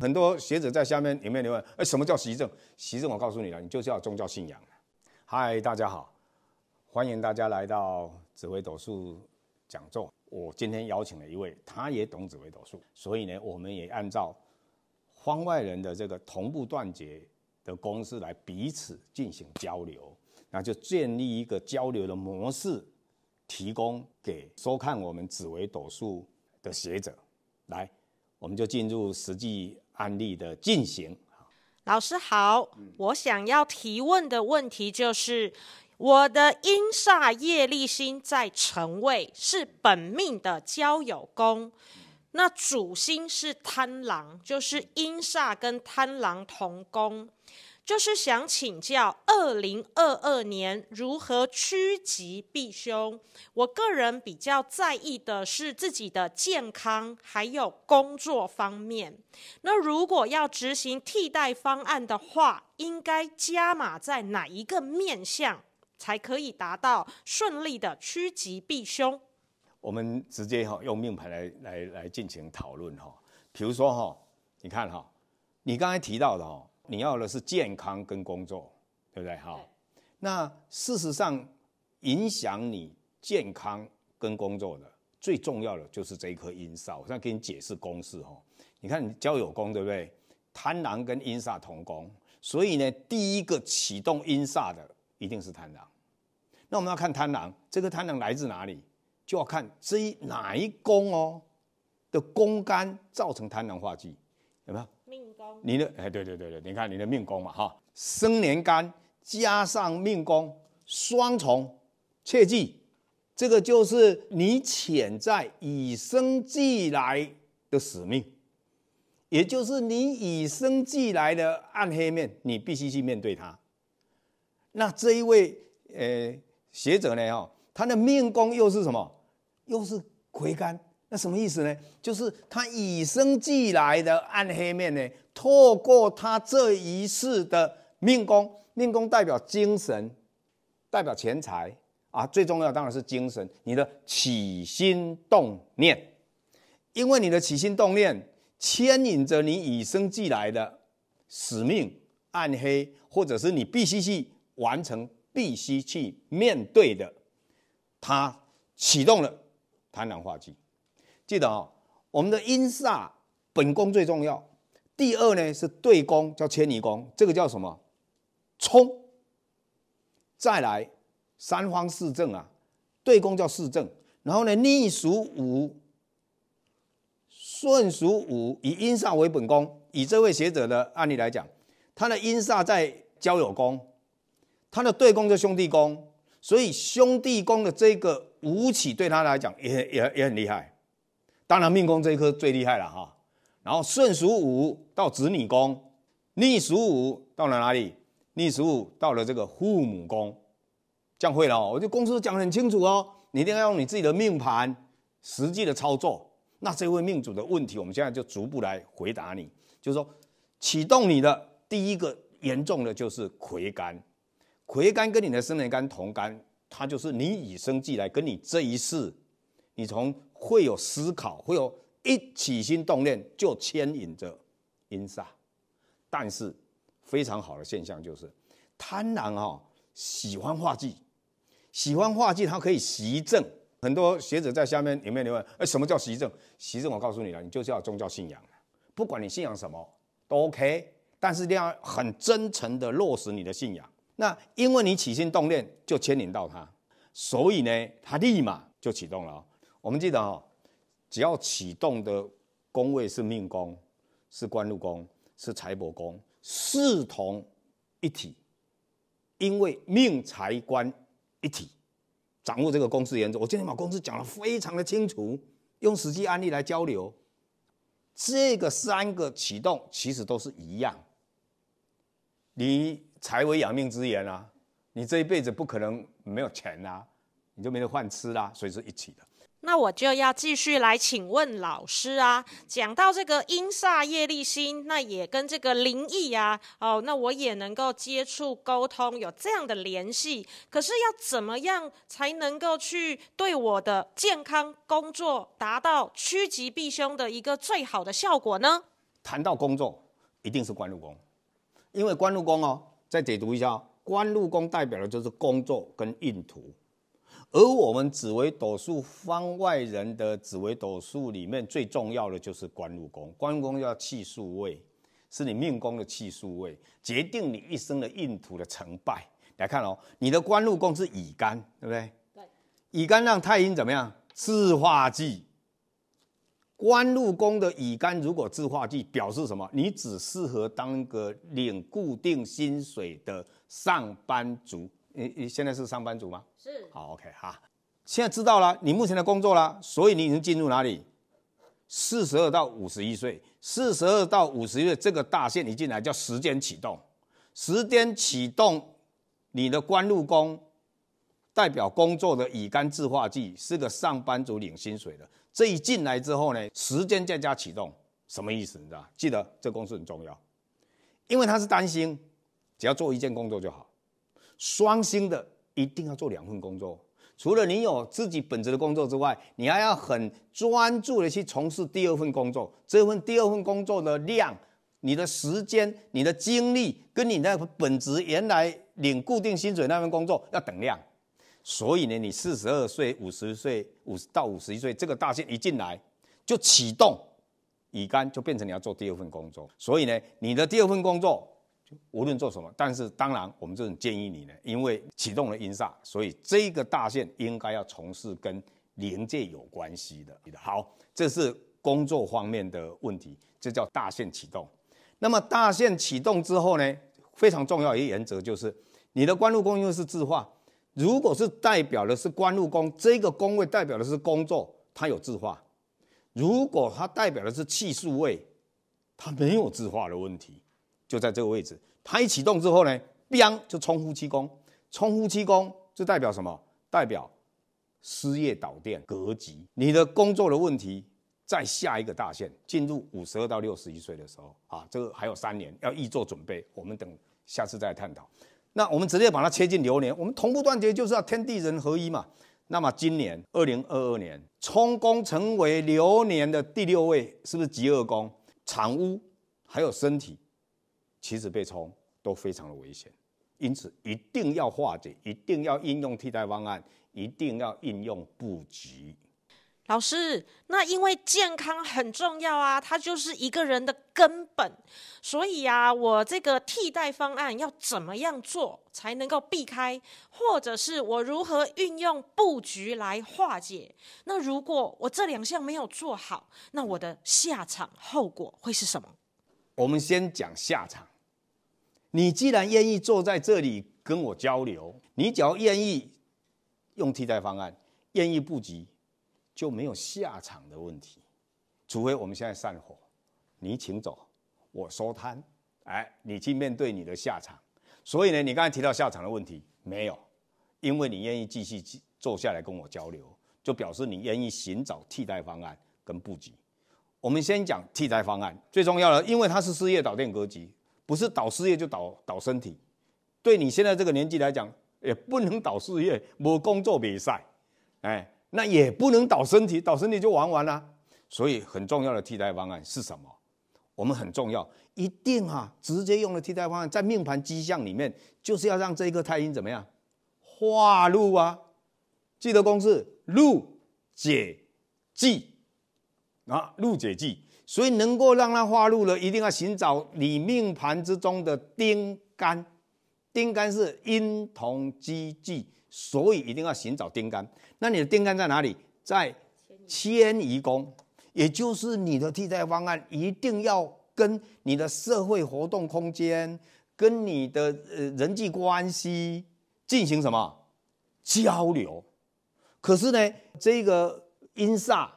很多学者在下面里面留言：“哎，什么叫习正？习正，我告诉你了，你就是要宗教信仰。嗨，大家好，欢迎大家来到紫微斗数讲座。我今天邀请了一位，他也懂紫微斗数，所以呢，我们也按照方外人的这个同步断绝的公式来彼此进行交流。那就建立一个交流的模式，提供给收看我们紫微斗数的学者。来，我们就进入实际案例的进行。老师好，我想要提问的问题就是，我的阴煞业力星在陈位是本命的交友宫，那主星是贪狼，就是阴煞跟贪狼同宫。就是想请教，二零二二年如何趋吉避凶？我个人比较在意的是自己的健康，还有工作方面。那如果要执行替代方案的话，应该加码在哪一个面向，才可以达到顺利的趋吉避凶？我们直接哈用命盘来来来进行讨论哈。比如说哈，你看哈，你刚才提到的哈。你要的是健康跟工作，对不对？哈，那事实上影响你健康跟工作的最重要的就是这一颗阴煞。我现在给你解释公式哦，你看交友宫对不对？贪狼跟阴煞同宫，所以呢，第一个启动阴煞的一定是贪狼。那我们要看贪狼，这个贪狼来自哪里？就要看这一哪一宫哦的宫干造成贪狼化忌，有没有？命宫，你的哎，对对对对，你看你的命宫嘛，哈，生年干加上命宫双重，切记，这个就是你潜在以生俱来的使命，也就是你以生俱来的暗黑面，你必须去面对它。那这一位呃学者呢，哈，他的命宫又是什么？又是魁干。那什么意思呢？就是他与生俱来的暗黑面呢，透过他这一世的命宫，命宫代表精神，代表钱财啊，最重要当然是精神，你的起心动念，因为你的起心动念牵引着你与生俱来的使命，暗黑或者是你必须去完成、必须去面对的，他启动了贪婪化忌。记得啊，我们的阴煞本宫最重要。第二呢是对宫，叫千里宫，这个叫什么？冲。再来，三方四正啊，对宫叫四正。然后呢，逆属五，顺属五，以阴煞为本宫。以这位学者的案例来讲，他的阴煞在交友宫，他的对宫叫兄弟宫，所以兄弟宫的这个五起对他来讲也也也很厉害。当然，命宫这一颗最厉害了哈。然后顺属五到子女宫，逆属五到了哪里？逆属五到了这个父母宫，这样会了哦。我就公司讲很清楚哦，你一定要用你自己的命盘实际的操作。那这位命主的问题，我们现在就逐步来回答你。就是说，启动你的第一个严重的就是魁干，魁干跟你的生命干同干，它就是你与生俱来跟你这一世，你从。会有思考，会有一起心动念就牵引着因杀。但是非常好的现象就是，贪婪哦、喜欢画忌，喜欢画忌它可以习正。很多学者在下面有没有疑问？哎，什么叫习正？习正我告诉你了，你就是要宗教信仰，不管你信仰什么都 OK，但是一定要很真诚的落实你的信仰。那因为你起心动念就牵引到它，所以呢，它立马就启动了。我们记得哈，只要启动的宫位是命宫、是官禄宫、是财帛宫，四同一体，因为命财官一体，掌握这个公司原则。我今天把公司讲的非常的清楚，用实际案例来交流，这个三个启动其实都是一样。你财为养命之源啊，你这一辈子不可能没有钱啊，你就没得饭吃啦，所以是一起的。那我就要继续来请问老师啊，讲到这个阴煞业力星，那也跟这个灵异啊，哦，那我也能够接触沟通有这样的联系。可是要怎么样才能够去对我的健康、工作达到趋吉避凶的一个最好的效果呢？谈到工作，一定是官禄宫，因为官禄宫哦，再解读一下，官禄宫代表的就是工作跟运途。而我们紫微斗数方外人的紫微斗数里面最重要的就是官禄宫，官禄宫叫气数位，是你命宫的气数位，决定你一生的运途的成败。来看哦，你的官禄宫是乙肝，对不对？对。乙肝让太阴怎么样？自化忌。官禄宫的乙肝如果自化忌，表示什么？你只适合当个领固定薪水的上班族。你你现在是上班族吗？是，好，OK，哈，现在知道了你目前的工作了，所以你已经进入哪里？四十二到五十一岁，四十二到五十岁这个大限一进来叫时间启动，时间启动你的官禄宫代表工作的乙肝自化剂是个上班族领薪水的，这一进来之后呢，时间在加启动什么意思？你知道？记得这公式很重要，因为他是担心只要做一件工作就好。双薪的一定要做两份工作，除了你有自己本职的工作之外，你还要很专注的去从事第二份工作。这份第二份工作的量、你的时间、你的精力，跟你份本职原来领固定薪水那份工作要等量。所以呢，你四十二岁、五十岁、五十到五十一岁这个大限一进来，就启动乙肝就变成你要做第二份工作。所以呢，你的第二份工作。无论做什么，但是当然，我们这种建议你呢，因为启动了阴煞，所以这个大限应该要从事跟连接有关系的。好，这是工作方面的问题，这叫大限启动。那么大限启动之后呢，非常重要一个原则就是，你的官禄宫因为是字化，如果是代表的是官禄宫，这个宫位代表的是工作，它有字化；如果它代表的是气数位，它没有字化的问题。就在这个位置，它一启动之后呢，biang 就冲夫妻宫，冲夫妻宫就代表什么？代表失业、导电、格局。你的工作的问题，在下一个大限进入五十二到六十一岁的时候，啊，这个还有三年要预做准备。我们等下次再探讨。那我们直接把它切进流年，我们同步断绝就是要天地人合一嘛。那么今年二零二二年冲宫成为流年的第六位，是不是极恶宫、产屋还有身体？棋子被冲都非常的危险，因此一定要化解，一定要应用替代方案，一定要应用布局。老师，那因为健康很重要啊，它就是一个人的根本，所以啊，我这个替代方案要怎么样做才能够避开，或者是我如何运用布局来化解？那如果我这两项没有做好，那我的下场后果会是什么？我们先讲下场。你既然愿意坐在这里跟我交流，你只要愿意用替代方案，愿意布局，就没有下场的问题。除非我们现在散伙，你请走，我收摊，哎，你去面对你的下场。所以呢，你刚才提到下场的问题没有，因为你愿意继续坐下来跟我交流，就表示你愿意寻找替代方案跟布局。我们先讲替代方案，最重要的，因为它是事业导电格局。不是倒事业就倒倒身体，对你现在这个年纪来讲，也不能倒事业，没工作比赛，哎，那也不能倒身体，倒身体就玩完了。所以很重要的替代方案是什么？我们很重要，一定啊，直接用的替代方案，在命盘迹象里面，就是要让这一个太阴怎么样，化禄啊，记得公式，禄解忌，啊，禄解忌。所以能够让它化入了，一定要寻找你命盘之中的丁干。丁干是阴同积聚，所以一定要寻找丁干。那你的丁干在哪里？在迁移宫，也就是你的替代方案一定要跟你的社会活动空间、跟你的呃人际关系进行什么交流？可是呢，这个阴煞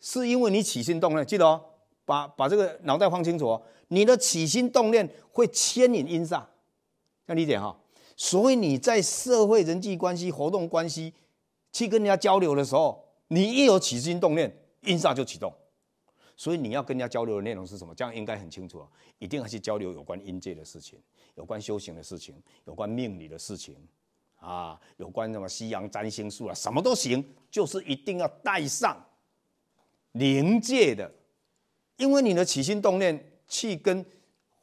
是因为你起心动念，记得哦。把把这个脑袋放清楚哦，你的起心动念会牵引因煞，要理解哈。所以你在社会人际关系活动关系去跟人家交流的时候，你一有起心动念，因煞就启动。所以你要跟人家交流的内容是什么？这样应该很清楚哦，一定还是交流有关阴界的事情，有关修行的事情，有关命理的事情啊，有关什么西洋占星术啊，什么都行，就是一定要带上灵界的。因为你的起心动念去跟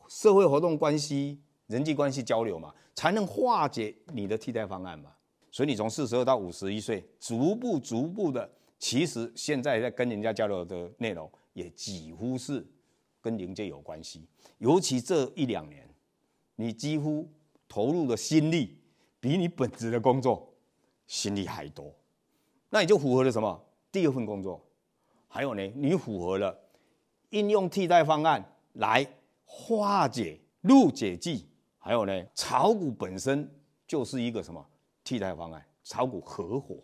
社会活动关系、人际关系交流嘛，才能化解你的替代方案嘛。所以你从四十二到五十一岁，逐步逐步的，其实现在在跟人家交流的内容也几乎是跟零界有关系。尤其这一两年，你几乎投入的心力比你本职的工作心力还多，那你就符合了什么？第二份工作，还有呢，你符合了。应用替代方案来化解入解剂，还有呢，炒股本身就是一个什么替代方案？炒股合伙，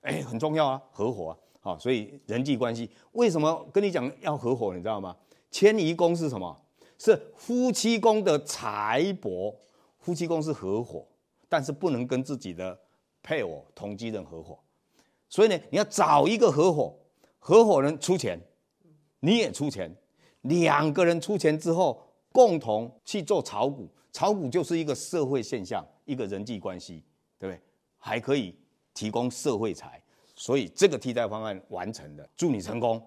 哎，很重要啊，合伙啊，好，所以人际关系为什么跟你讲要合伙？你知道吗？迁移宫是什么？是夫妻宫的财帛，夫妻宫是合伙，但是不能跟自己的配偶同居人合伙，所以呢，你要找一个合伙，合伙人出钱。你也出钱，两个人出钱之后，共同去做炒股。炒股就是一个社会现象，一个人际关系，对不对？还可以提供社会财，所以这个替代方案完成的，祝你成功。